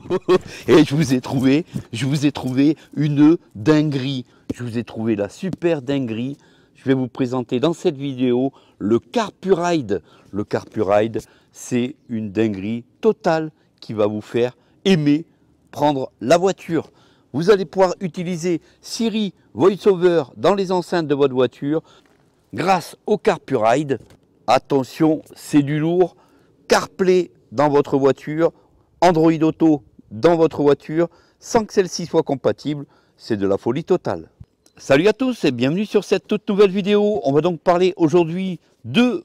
et je vous ai trouvé, je vous ai trouvé une dinguerie. Je vous ai trouvé la super dinguerie. Je vais vous présenter dans cette vidéo le Carpuride. Le Carpuride, c'est une dinguerie totale qui va vous faire aimer prendre la voiture. Vous allez pouvoir utiliser Siri VoiceOver dans les enceintes de votre voiture grâce au Carpuride. Attention, c'est du lourd. CarPlay dans votre voiture, Android Auto dans votre voiture sans que celle-ci soit compatible, c'est de la folie totale. Salut à tous et bienvenue sur cette toute nouvelle vidéo. On va donc parler aujourd'hui de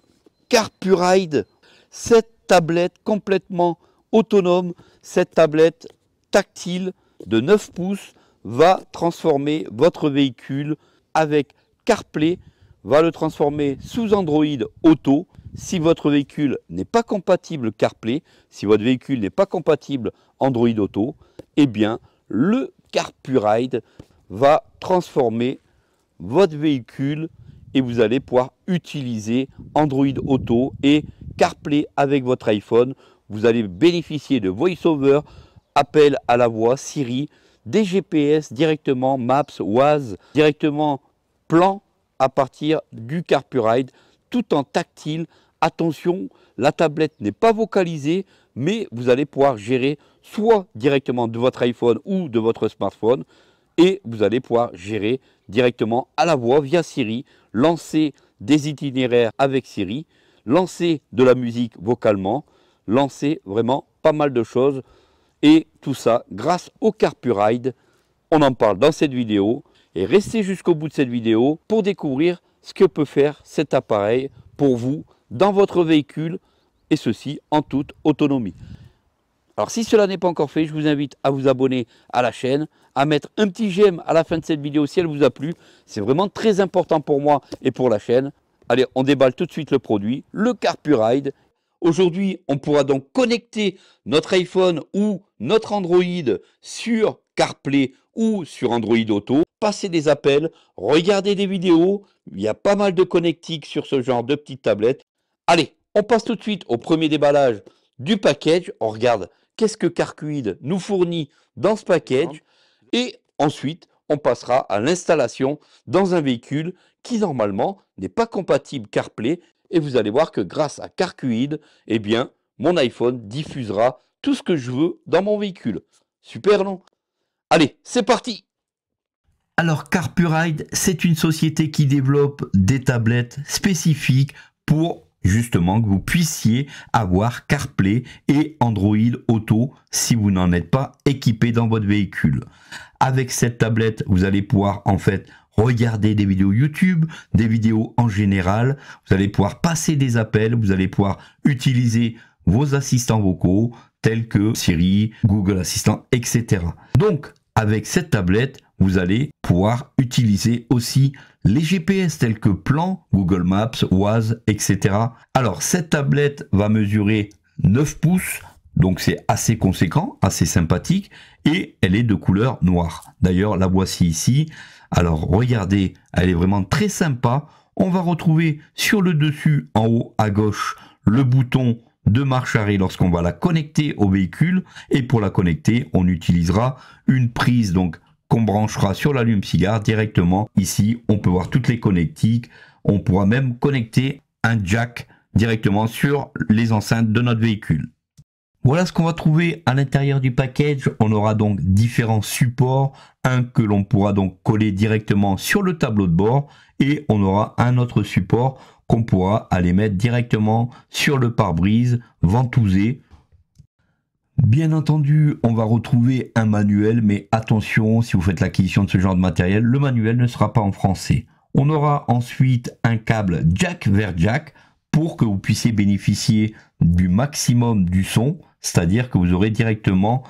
Carpuride, cette tablette complètement autonome, cette tablette tactile de 9 pouces va transformer votre véhicule avec CarPlay, va le transformer sous Android Auto si votre véhicule n'est pas compatible CarPlay, si votre véhicule n'est pas compatible Android Auto, eh bien, le CarPuride va transformer votre véhicule et vous allez pouvoir utiliser Android Auto et CarPlay avec votre iPhone. Vous allez bénéficier de VoiceOver, appel à la voix, Siri, des GPS directement, Maps, Waze, directement plan à partir du CarPuride, tout en tactile attention, la tablette n'est pas vocalisée, mais vous allez pouvoir gérer soit directement de votre iPhone ou de votre smartphone, et vous allez pouvoir gérer directement à la voix via Siri, lancer des itinéraires avec Siri, lancer de la musique vocalement, lancer vraiment pas mal de choses, et tout ça grâce au CarpuRide. On en parle dans cette vidéo, et restez jusqu'au bout de cette vidéo pour découvrir ce que peut faire cet appareil pour vous dans votre véhicule, et ceci en toute autonomie. Alors si cela n'est pas encore fait, je vous invite à vous abonner à la chaîne, à mettre un petit j'aime à la fin de cette vidéo si elle vous a plu. C'est vraiment très important pour moi et pour la chaîne. Allez, on déballe tout de suite le produit, le Carpuride. Aujourd'hui, on pourra donc connecter notre iPhone ou notre Android sur CarPlay ou sur Android Auto, passer des appels, regarder des vidéos. Il y a pas mal de connectiques sur ce genre de petites tablettes, Allez, on passe tout de suite au premier déballage du package. On regarde qu'est-ce que Carcuid nous fournit dans ce package. Et ensuite, on passera à l'installation dans un véhicule qui normalement n'est pas compatible CarPlay. Et vous allez voir que grâce à Carcuid, eh bien, mon iPhone diffusera tout ce que je veux dans mon véhicule. Super, non Allez, c'est parti Alors CarpuRide, c'est une société qui développe des tablettes spécifiques pour justement que vous puissiez avoir CarPlay et Android Auto si vous n'en êtes pas équipé dans votre véhicule. Avec cette tablette, vous allez pouvoir en fait regarder des vidéos YouTube, des vidéos en général, vous allez pouvoir passer des appels, vous allez pouvoir utiliser vos assistants vocaux tels que Siri, Google Assistant, etc. Donc, avec cette tablette, vous allez pouvoir utiliser aussi les GPS tels que Plan, Google Maps, Waze, etc. Alors cette tablette va mesurer 9 pouces, donc c'est assez conséquent, assez sympathique, et elle est de couleur noire. D'ailleurs, la voici ici. Alors regardez, elle est vraiment très sympa. On va retrouver sur le dessus, en haut à gauche, le bouton de marche arrêt lorsqu'on va la connecter au véhicule. Et pour la connecter, on utilisera une prise donc qu'on branchera sur l'allume-cigare directement. Ici, on peut voir toutes les connectiques. On pourra même connecter un jack directement sur les enceintes de notre véhicule. Voilà ce qu'on va trouver à l'intérieur du package. On aura donc différents supports. Un que l'on pourra donc coller directement sur le tableau de bord et on aura un autre support qu'on pourra aller mettre directement sur le pare-brise ventousé Bien entendu, on va retrouver un manuel, mais attention, si vous faites l'acquisition de ce genre de matériel, le manuel ne sera pas en français. On aura ensuite un câble jack vers jack pour que vous puissiez bénéficier du maximum du son, c'est-à-dire que vous aurez directement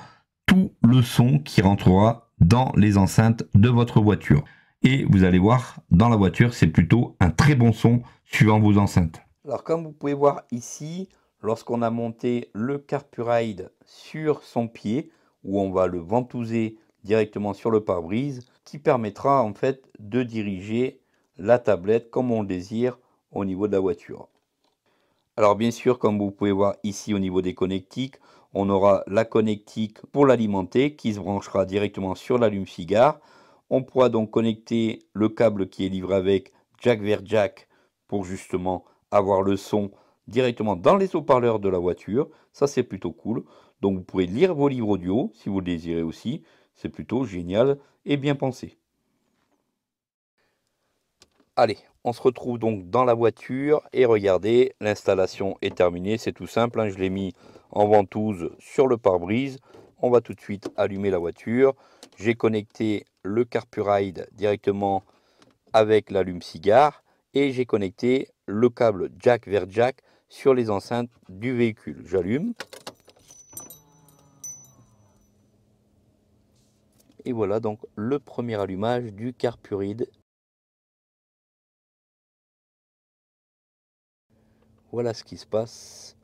tout le son qui rentrera dans les enceintes de votre voiture. Et vous allez voir, dans la voiture, c'est plutôt un très bon son suivant vos enceintes. Alors comme vous pouvez voir ici, lorsqu'on a monté le Carpuride sur son pied, où on va le ventouser directement sur le pare-brise, qui permettra en fait de diriger la tablette comme on le désire au niveau de la voiture. Alors bien sûr, comme vous pouvez voir ici au niveau des connectiques, on aura la connectique pour l'alimenter qui se branchera directement sur l'allume-cigare. On pourra donc connecter le câble qui est livré avec jack vers jack pour justement avoir le son directement dans les haut-parleurs de la voiture. Ça, c'est plutôt cool. Donc, vous pouvez lire vos livres audio si vous le désirez aussi. C'est plutôt génial et bien pensé. Allez, on se retrouve donc dans la voiture et regardez, l'installation est terminée. C'est tout simple, hein. je l'ai mis en ventouse sur le pare-brise. On va tout de suite allumer la voiture. J'ai connecté le Carpuride directement avec l'allume-cigare et j'ai connecté le câble jack vers jack sur les enceintes du véhicule. J'allume. Et voilà donc le premier allumage du carpuride. Voilà ce qui se passe.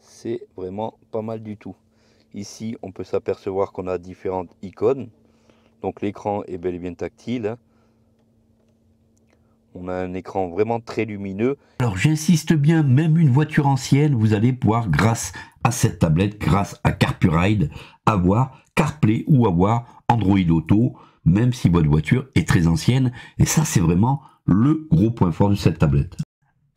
C'est vraiment pas mal du tout. Ici, on peut s'apercevoir qu'on a différentes icônes. Donc l'écran est bel et bien tactile. Hein on a un écran vraiment très lumineux. Alors j'insiste bien, même une voiture ancienne, vous allez pouvoir, grâce à cette tablette, grâce à CarpuRide, avoir CarPlay ou avoir Android Auto, même si votre voiture est très ancienne. Et ça, c'est vraiment le gros point fort de cette tablette.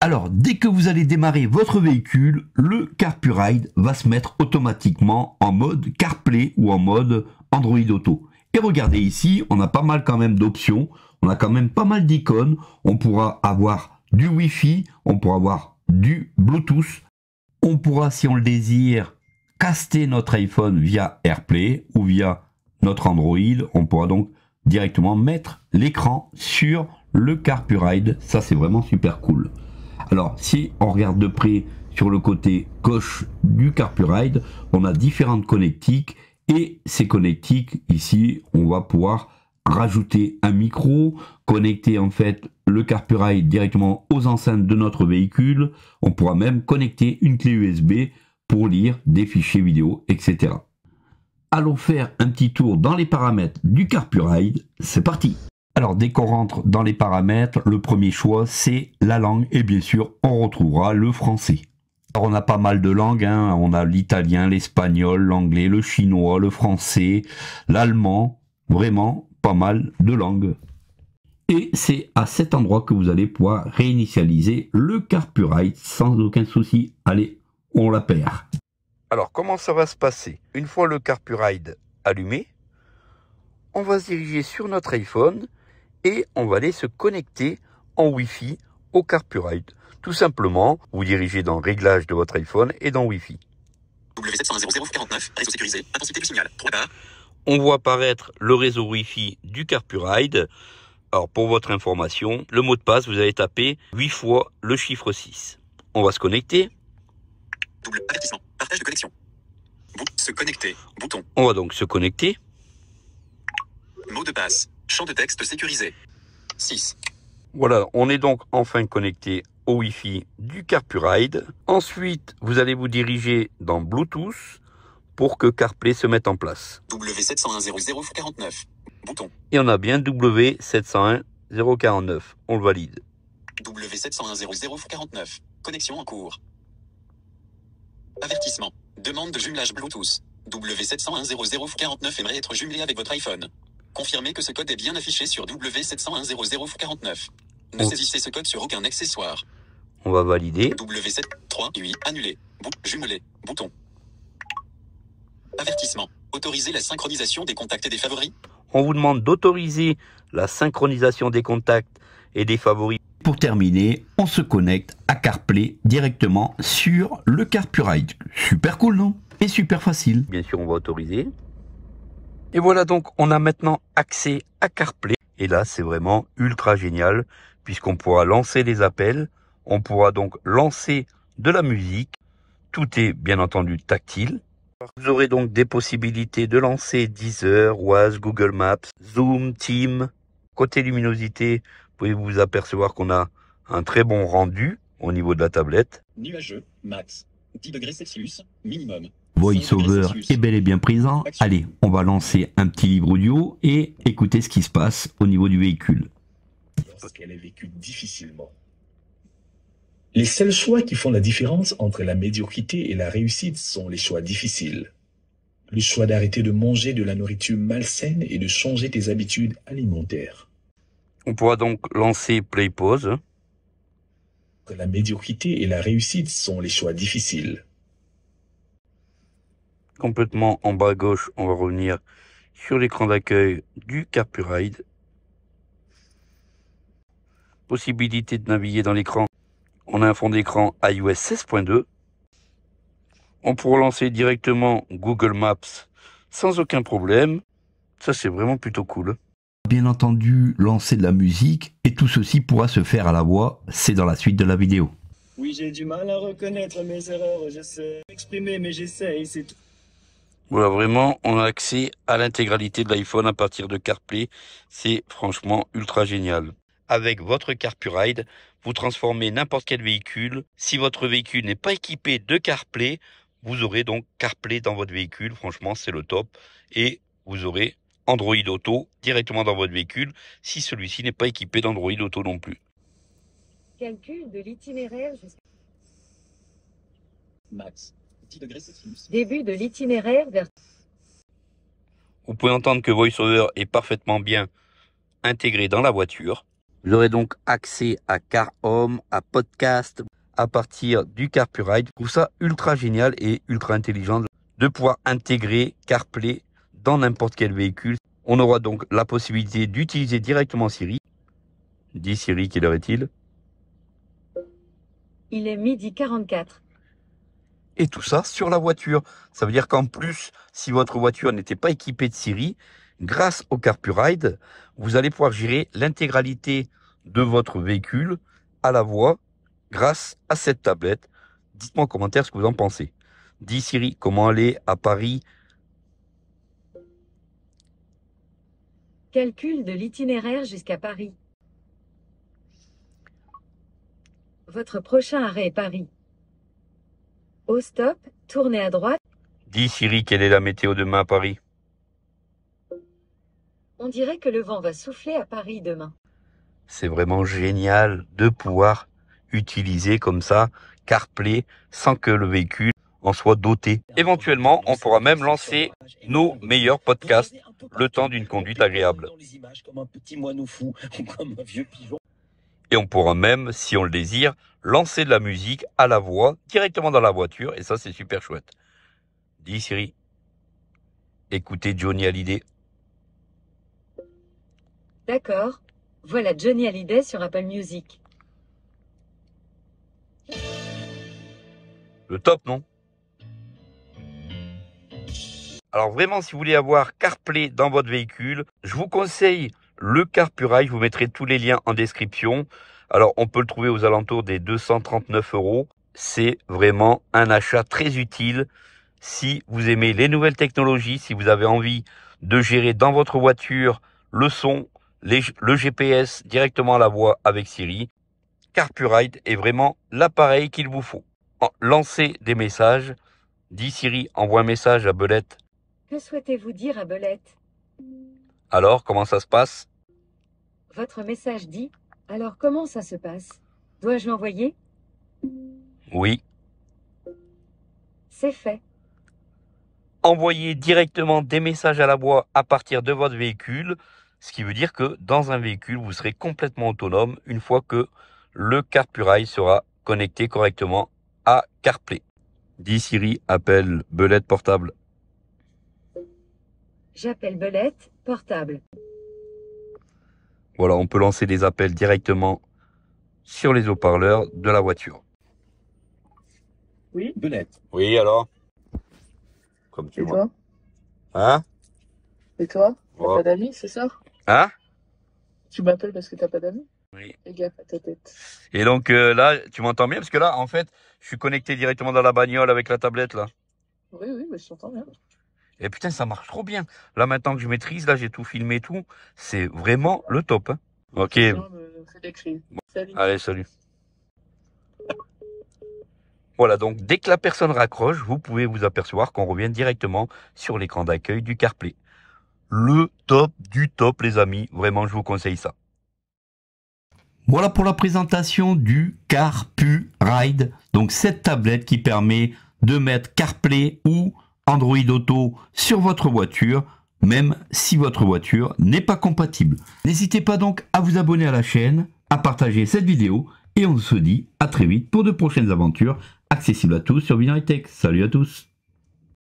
Alors, dès que vous allez démarrer votre véhicule, le CarpuRide va se mettre automatiquement en mode CarPlay ou en mode Android Auto. Et regardez ici, on a pas mal quand même d'options on a quand même pas mal d'icônes. On pourra avoir du Wi-Fi, on pourra avoir du Bluetooth. On pourra, si on le désire, caster notre iPhone via AirPlay ou via notre Android. On pourra donc directement mettre l'écran sur le Carpuride. Ça, c'est vraiment super cool. Alors, si on regarde de près sur le côté gauche du Carpuride, on a différentes connectiques et ces connectiques, ici, on va pouvoir rajouter un micro, connecter en fait le Carpuride directement aux enceintes de notre véhicule. On pourra même connecter une clé USB pour lire des fichiers vidéo, etc. Allons faire un petit tour dans les paramètres du CarPuride. C'est parti alors dès qu'on rentre dans les paramètres, le premier choix c'est la langue et bien sûr on retrouvera le français. Alors on a pas mal de langues, hein. on a l'italien, l'espagnol, l'anglais, le chinois, le français, l'allemand. Vraiment, pas mal de langues. Et c'est à cet endroit que vous allez pouvoir réinitialiser le CarPuride sans aucun souci. Allez, on la perd. Alors comment ça va se passer Une fois le Carpuride allumé, on va se diriger sur notre iPhone et on va aller se connecter en Wi-Fi au Carpuride. Tout simplement, vous dirigez dans réglage de votre iPhone et dans Wi-Fi. w réseau sécurisé, intensité du signal, 3 barres, on voit apparaître le réseau Wi-Fi du Carpuride. Alors pour votre information, le mot de passe, vous allez taper 8 fois le chiffre 6. On va se connecter. Double avertissement. Partage de connexion. se connecter. Bouton. On va donc se connecter. Mot de passe. Champ de texte sécurisé. 6. Voilà, on est donc enfin connecté au Wi-Fi du Carpuride. Ensuite, vous allez vous diriger dans Bluetooth pour que CarPlay se mette en place. w 71049 Bouton. Et on a bien w 701049 On le valide. w 71049 Connexion en cours. Avertissement. Demande de jumelage Bluetooth. w 71049 aimerait être jumelé avec votre iPhone. Confirmez que ce code est bien affiché sur w 71049 Ne saisissez ce code sur aucun accessoire. On va valider. w 738 annulé. jumelé. Bouton. Avertissement. Autoriser la synchronisation des contacts et des favoris. On vous demande d'autoriser la synchronisation des contacts et des favoris. Pour terminer, on se connecte à CarPlay directement sur le CarPuride. Super cool, non Et super facile. Bien sûr, on va autoriser. Et voilà donc, on a maintenant accès à CarPlay. Et là, c'est vraiment ultra génial, puisqu'on pourra lancer des appels, on pourra donc lancer de la musique. Tout est bien entendu tactile. Vous aurez donc des possibilités de lancer Deezer, Oise Google Maps, Zoom, Team. Côté luminosité, pouvez vous apercevoir qu'on a un très bon rendu au niveau de la tablette. Nuageux, max, 10 degrés Celsius, minimum. VoiceOver est bel et bien présent. Allez, on va lancer un petit livre audio et écouter ce qui se passe au niveau du véhicule. est difficilement, les seuls choix qui font la différence entre la médiocrité et la réussite sont les choix difficiles. Le choix d'arrêter de manger de la nourriture malsaine et de changer tes habitudes alimentaires. On pourra donc lancer Play Pause. La médiocrité et la réussite sont les choix difficiles. Complètement en bas à gauche, on va revenir sur l'écran d'accueil du Carpuride. Possibilité de naviguer dans l'écran on a un fond d'écran iOS 16.2. On pourra lancer directement Google Maps sans aucun problème. Ça, c'est vraiment plutôt cool. Bien entendu, lancer de la musique et tout ceci pourra se faire à la voix. C'est dans la suite de la vidéo. Oui, j'ai du mal à reconnaître mes erreurs. Je sais m'exprimer, mais j'essaye, c'est Voilà, vraiment, on a accès à l'intégralité de l'iPhone à partir de CarPlay. C'est franchement ultra génial. Avec votre CarPuride, vous transformez n'importe quel véhicule. Si votre véhicule n'est pas équipé de CarPlay, vous aurez donc CarPlay dans votre véhicule. Franchement, c'est le top. Et vous aurez Android Auto directement dans votre véhicule si celui-ci n'est pas équipé d'Android Auto non plus. Calcul de l'itinéraire jusqu'à... Max, Début de l'itinéraire vers... Vous pouvez entendre que VoiceOver est parfaitement bien intégré dans la voiture. Vous aurez donc accès à Car Home, à podcast à partir du CarPuride. Je ça ultra génial et ultra intelligent de pouvoir intégrer CarPlay dans n'importe quel véhicule. On aura donc la possibilité d'utiliser directement Siri. Dit Siri, quelle heure est-il Il est midi 44 et tout ça sur la voiture. Ça veut dire qu'en plus, si votre voiture n'était pas équipée de Siri, Grâce au CarpuRide, vous allez pouvoir gérer l'intégralité de votre véhicule à la voie grâce à cette tablette. Dites-moi en commentaire ce que vous en pensez. Dis Siri, comment aller à Paris Calcul de l'itinéraire jusqu'à Paris. Votre prochain arrêt est Paris. Au stop, tournez à droite. Dis Siri, quelle est la météo demain à Paris on dirait que le vent va souffler à Paris demain. C'est vraiment génial de pouvoir utiliser comme ça CarPlay sans que le véhicule en soit doté. Éventuellement, on pourra même lancer nos meilleurs podcasts, le temps d'une conduite agréable. Et on pourra même, si on le désire, lancer de la musique à la voix directement dans la voiture, et ça c'est super chouette. Dis Siri, écoutez Johnny Hallyday. D'accord. Voilà Johnny Hallyday sur Apple Music. Le top, non Alors vraiment, si vous voulez avoir CarPlay dans votre véhicule, je vous conseille le Carpurail. Je vous mettrai tous les liens en description. Alors on peut le trouver aux alentours des 239 euros. C'est vraiment un achat très utile si vous aimez les nouvelles technologies, si vous avez envie de gérer dans votre voiture le son, le GPS directement à la voix avec Siri, Carpuride est vraiment l'appareil qu'il vous faut. Lancez des messages. Dis Siri, envoie un message à Belette. Que souhaitez-vous dire à Belette Alors, comment ça se passe Votre message dit Alors, comment ça se passe Dois-je l'envoyer Oui. C'est fait. Envoyez directement des messages à la voix à partir de votre véhicule. Ce qui veut dire que dans un véhicule, vous serez complètement autonome une fois que le CarPurail sera connecté correctement à CarPlay. Dis Siri, appelle Belette portable. J'appelle Belette portable. Voilà, on peut lancer des appels directement sur les haut-parleurs de la voiture. Oui. Belette. Oui, alors Comme tu vois. Hein et toi T'as n'as oh. pas d'amis, c'est ça Hein Tu m'appelles parce que t'as pas d'amis Oui. Et à ta tête. Et donc euh, là, tu m'entends bien Parce que là, en fait, je suis connecté directement dans la bagnole avec la tablette, là. Oui, oui, mais je t'entends bien. Et putain, ça marche trop bien. Là, maintenant que je maîtrise, là, j'ai tout filmé, tout. C'est vraiment le top. Hein. Ok. salut. Allez, salut. Voilà, donc dès que la personne raccroche, vous pouvez vous apercevoir qu'on revient directement sur l'écran d'accueil du CarPlay le top du top, les amis. Vraiment, je vous conseille ça. Voilà pour la présentation du Carpu Ride. Donc cette tablette qui permet de mettre CarPlay ou Android Auto sur votre voiture, même si votre voiture n'est pas compatible. N'hésitez pas donc à vous abonner à la chaîne, à partager cette vidéo, et on se dit à très vite pour de prochaines aventures accessibles à tous sur Binary Salut à tous